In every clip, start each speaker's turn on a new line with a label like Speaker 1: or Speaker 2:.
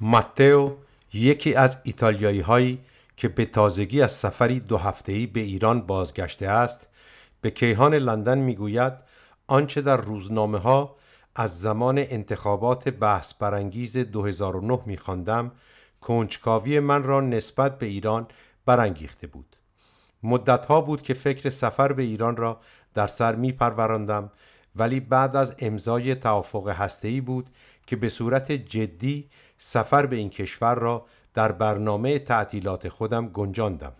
Speaker 1: ماتئو یکی از ایتالیایی هایی که به تازگی از سفری دو هفته‌ای به ایران بازگشته است به کیهان لندن میگوید آنچه در روزنامه ها از زمان انتخابات بحث برانگیز 2009 میخواندم کنجکاوی من را نسبت به ایران برانگیخته بود ها بود که فکر سفر به ایران را در سر می ولی بعد از امضای توافق ای بود که به صورت جدی سفر به این کشور را در برنامه تعطیلات خودم گنجاندم.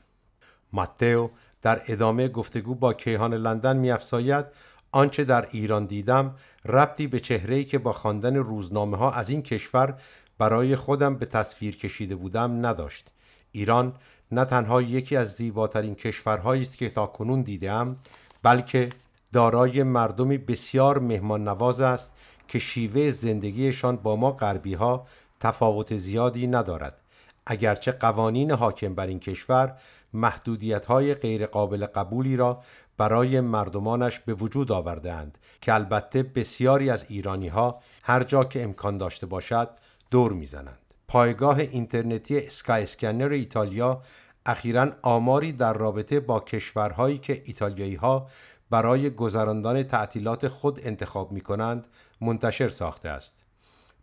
Speaker 1: ماتئو در ادامه گفتگو با کیهان لندن میافزاید آنچه در ایران دیدم ربطی به چهره‌ای که با خواندن روزنامه ها از این کشور برای خودم به تصویر کشیده بودم نداشت. ایران نه تنها یکی از زیباترین کشورهایی است که تاکنون دیدم بلکه دارای مردمی بسیار مهمان نواز است که شیوه زندگیشان با ما غربی ها تفاوت زیادی ندارد اگرچه قوانین حاکم بر این کشور محدودیت های غیرقابل قبولی را برای مردمانش به وجود آوردهاند که البته بسیاری از ایرانی ها هر جا که امکان داشته باشد دور میزنند پایگاه اینترنتی اسکای اسکنر ایتالیا اخیرا آماری در رابطه با کشورهایی که ایتالیایی ها برای گذراندن تعطیلات خود انتخاب می کنند منتشر ساخته است.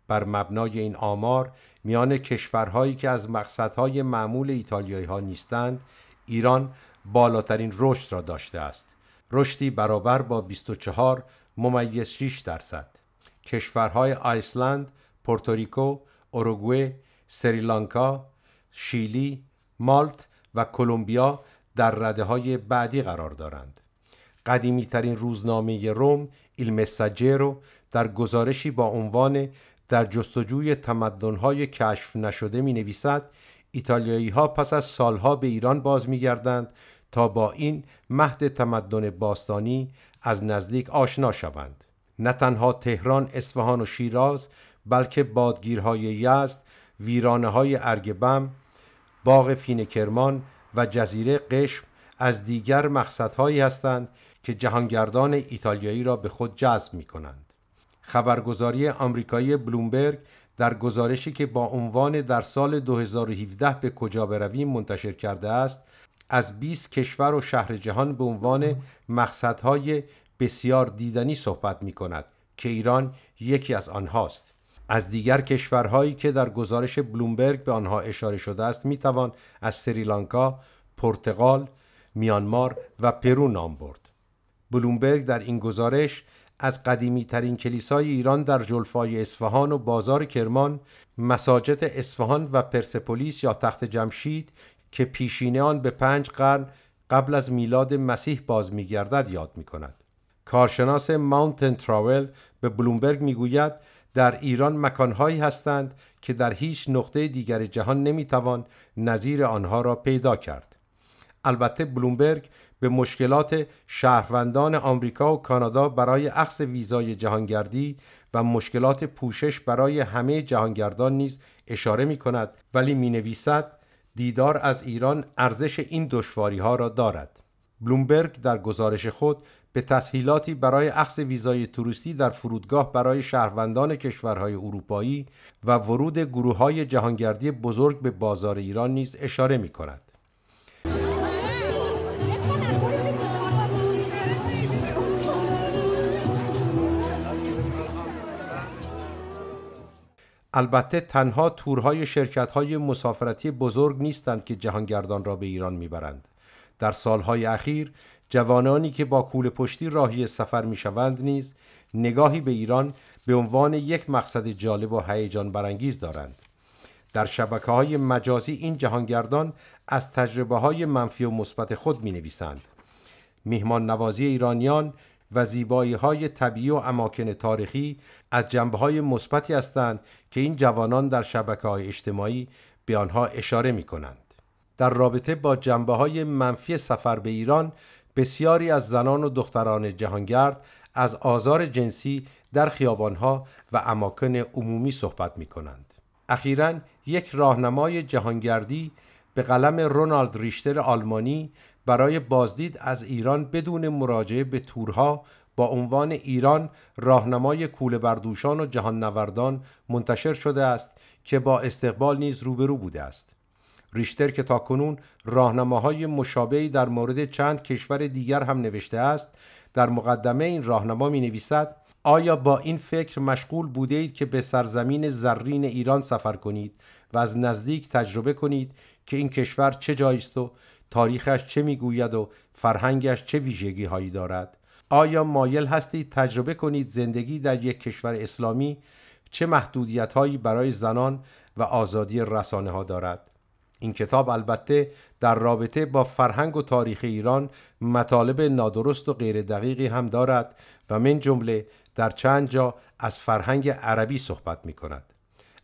Speaker 1: بر مبنای این آمار میان کشورهایی که از مقصدهای معمول ایتالیایی ها نیستند ایران بالاترین رشد را داشته است. رشدی برابر با 24 ممیز 6 درصد. کشورهای آیسلند، پورتوریکو، اوروگوه، سریلانکا، شیلی، مالت و کلمبیا در رده های بعدی قرار دارند. قدیمی ترین روزنامه روم ایل مساجرو در گزارشی با عنوان در جستجوی تمدن‌های کشف نشده می نویسد ایتالیایی ها پس از سالها به ایران باز می گردند تا با این مهد تمدن باستانی از نزدیک آشنا شوند. نه تنها تهران، اصفهان و شیراز بلکه بادگیرهای یزد ویرانه های ارگبم باغ فین کرمان و جزیره قشم از دیگر مقصدهایی هستند که جهانگردان ایتالیایی را به خود جذب می کنند. خبرگزاری آمریکایی بلومبرگ در گزارشی که با عنوان در سال 2017 به کجا برویم منتشر کرده است از 20 کشور و شهر جهان به عنوان مقصدهای بسیار دیدنی صحبت می کند که ایران یکی از آنهاست از دیگر کشورهایی که در گزارش بلومبرگ به آنها اشاره شده است میتوان از سریلانکا، پرتغال، میانمار و پرو نام برد. بلومبرگ در این گزارش از قدیمی ترین کلیسای ایران در جلفای اصفهان و بازار کرمان، مساجد اصفهان و پرسپولیس یا تخت جمشید که پیشینه آن به پنج قرن قبل از میلاد مسیح باز میگردد یاد می کند. کارشناس ماونتن تراول به بلومبرگ گوید در ایران مکانهایی هستند که در هیچ نقطه دیگر جهان نمیتوان نظیر آنها را پیدا کرد البته بلومبرگ به مشکلات شهروندان آمریکا و کانادا برای اخذ ویزای جهانگردی و مشکلات پوشش برای همه جهانگردان نیز اشاره می کند ولی می نویسد دیدار از ایران ارزش این دشواری ها را دارد بلومبرگ در گزارش خود به تسهیلاتی برای اخذ ویزای توریستی در فرودگاه برای شهروندان کشورهای اروپایی و ورود گروه های جهانگردی بزرگ به بازار ایران نیز اشاره می کند. البته تنها تورهای شرکت های مسافرتی بزرگ نیستند که جهانگردان را به ایران میبرند. در سالهای اخیر جوانانی که با کول پشتی راهی سفر می شوند نیز نگاهی به ایران به عنوان یک مقصد جالب و هیجان برانگیز دارند. در شبکه های مجازی این جهانگردان از تجربه های منفی و مثبت خود می نویسند. میهمان نوازی ایرانیان و زیبایی های طبیعی و اماکن تاریخی از جنبه های مثبتی هستند که این جوانان در شبکه های اجتماعی به آنها اشاره می کنند. در رابطه با جنبه های منفی سفر به ایران بسیاری از زنان و دختران جهانگرد از آزار جنسی در خیابانها و اماکن عمومی صحبت می کنند. اخیرا یک راهنمای جهانگردی به قلم رونالد ریشتر آلمانی برای بازدید از ایران بدون مراجعه به تورها با عنوان ایران راهنمای کول بردوشان و جهان منتشر شده است که با استقبال نیز روبرو بوده است. ریشتر که تاکنون راهنماهای مشابهی در مورد چند کشور دیگر هم نوشته است در مقدمه این راهنما می نویسد آیا با این فکر مشغول بوده که به سرزمین زرین ایران سفر کنید و از نزدیک تجربه کنید که این کشور چه جایی است و تاریخش چه میگوید و فرهنگش چه ویژگی هایی دارد آیا مایل هستید تجربه کنید زندگی در یک کشور اسلامی چه محدودیت هایی برای زنان و آزادی رسانه ها دارد این کتاب البته در رابطه با فرهنگ و تاریخ ایران مطالب نادرست و غیر دقیقی هم دارد و من جمله در چند جا از فرهنگ عربی صحبت می کند.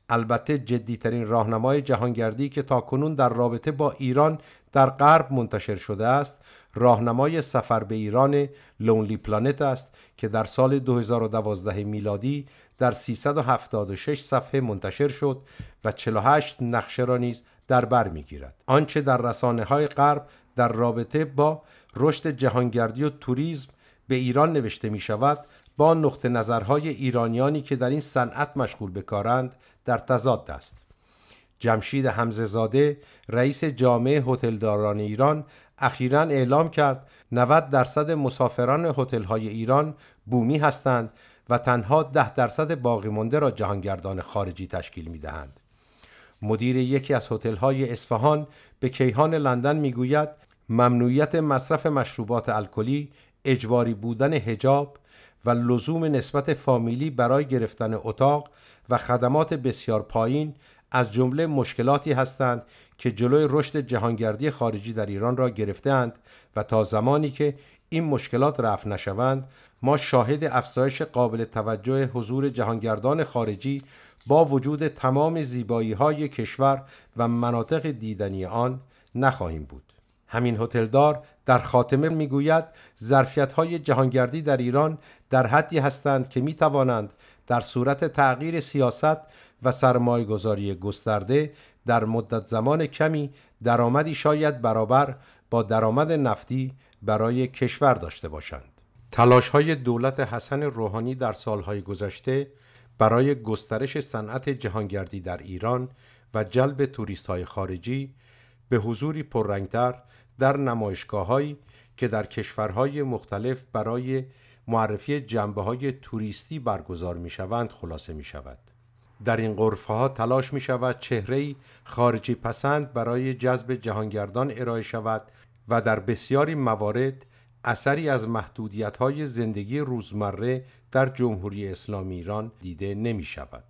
Speaker 1: البته جدیترین راهنمای جهانگردی که تاکنون در رابطه با ایران در غرب منتشر شده است راهنمای سفر به ایران لونلی پلانت است که در سال 2012 میلادی در 376 صفحه منتشر شد و 48 نقشه را نیز در بر میگیرد آنچه در رسانه های غرب در رابطه با رشد جهانگردی و توریسم به ایران نوشته می شود با نقطه نظرهای ایرانیانی که در این صنعت مشغول به کارند در تضاد است جمشید حمزهزاده رئیس جامعه هتلداران ایران اخیرا اعلام کرد 90 درصد مسافران های ایران بومی هستند و تنها 10 درصد باقی مانده را جهانگردان خارجی تشکیل دهند. مدیر یکی از های اصفهان به کیهان لندن میگوید ممنوعیت مصرف مشروبات الکلی، اجباری بودن هجاب و لزوم نسبت فامیلی برای گرفتن اتاق و خدمات بسیار پایین از جمله مشکلاتی هستند که جلوی رشد جهانگردی خارجی در ایران را گرفتهاند و تا زمانی که این مشکلات رفع نشوند ما شاهد افزایش قابل توجه حضور جهانگردان خارجی با وجود تمام زیبایی های کشور و مناطق دیدنی آن نخواهیم بود همین هتلدار در خاتمه میگوید ظرفیت های جهانگردی در ایران در حدی هستند که می توانند در صورت تغییر سیاست و سرمایهگذاری گسترده در مدت زمان کمی درآمدی شاید برابر با درآمد نفتی برای کشور داشته باشند تلاش های دولت حسن روحانی در سالهای گذشته برای گسترش صنعت جهانگردی در ایران و جلب توریست های خارجی به حضوری پررنگتر در هایی که در کشورهای مختلف برای معرفی جنبه های توریستی برگزار می شوند خلاصه می شود. در این قرفه ها تلاش می شود چهره خارجی پسند برای جذب جهانگردان ارائه شود و در بسیاری موارد اثری از محدودیت های زندگی روزمره در جمهوری اسلامی ایران دیده نمی شود.